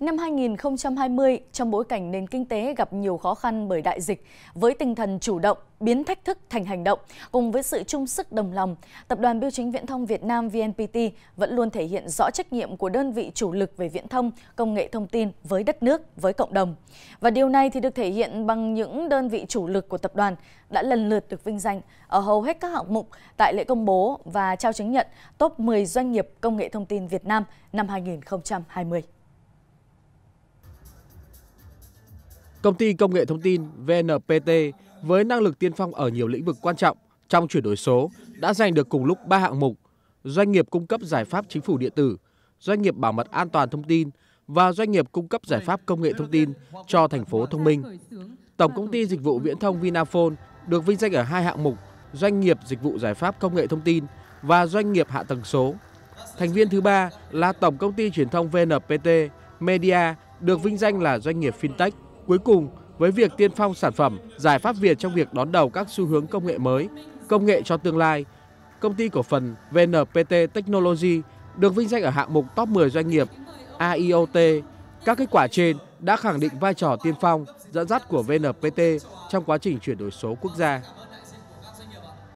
Năm 2020, trong bối cảnh nền kinh tế gặp nhiều khó khăn bởi đại dịch, với tinh thần chủ động, biến thách thức thành hành động, cùng với sự chung sức đồng lòng, Tập đoàn Biêu chính Viễn thông Việt Nam VNPT vẫn luôn thể hiện rõ trách nhiệm của đơn vị chủ lực về viễn thông, công nghệ thông tin với đất nước, với cộng đồng. Và điều này thì được thể hiện bằng những đơn vị chủ lực của tập đoàn đã lần lượt được vinh danh ở hầu hết các hạng mục tại lễ công bố và trao chứng nhận top 10 doanh nghiệp công nghệ thông tin Việt Nam năm 2020. Công ty công nghệ thông tin VNPT với năng lực tiên phong ở nhiều lĩnh vực quan trọng trong chuyển đổi số đã giành được cùng lúc 3 hạng mục: doanh nghiệp cung cấp giải pháp chính phủ điện tử, doanh nghiệp bảo mật an toàn thông tin và doanh nghiệp cung cấp giải pháp công nghệ thông tin cho thành phố thông minh. Tổng công ty dịch vụ viễn thông Vinaphone được vinh danh ở hai hạng mục: doanh nghiệp dịch vụ giải pháp công nghệ thông tin và doanh nghiệp hạ tầng số. Thành viên thứ ba là tổng công ty truyền thông VNPT Media được vinh danh là doanh nghiệp fintech. Cuối cùng, với việc tiên phong sản phẩm, giải pháp Việt trong việc đón đầu các xu hướng công nghệ mới, công nghệ cho tương lai, công ty cổ phần VNPT Technology được vinh danh ở hạng mục top 10 doanh nghiệp AIoT. Các kết quả trên đã khẳng định vai trò tiên phong, dẫn dắt của VNPT trong quá trình chuyển đổi số quốc gia.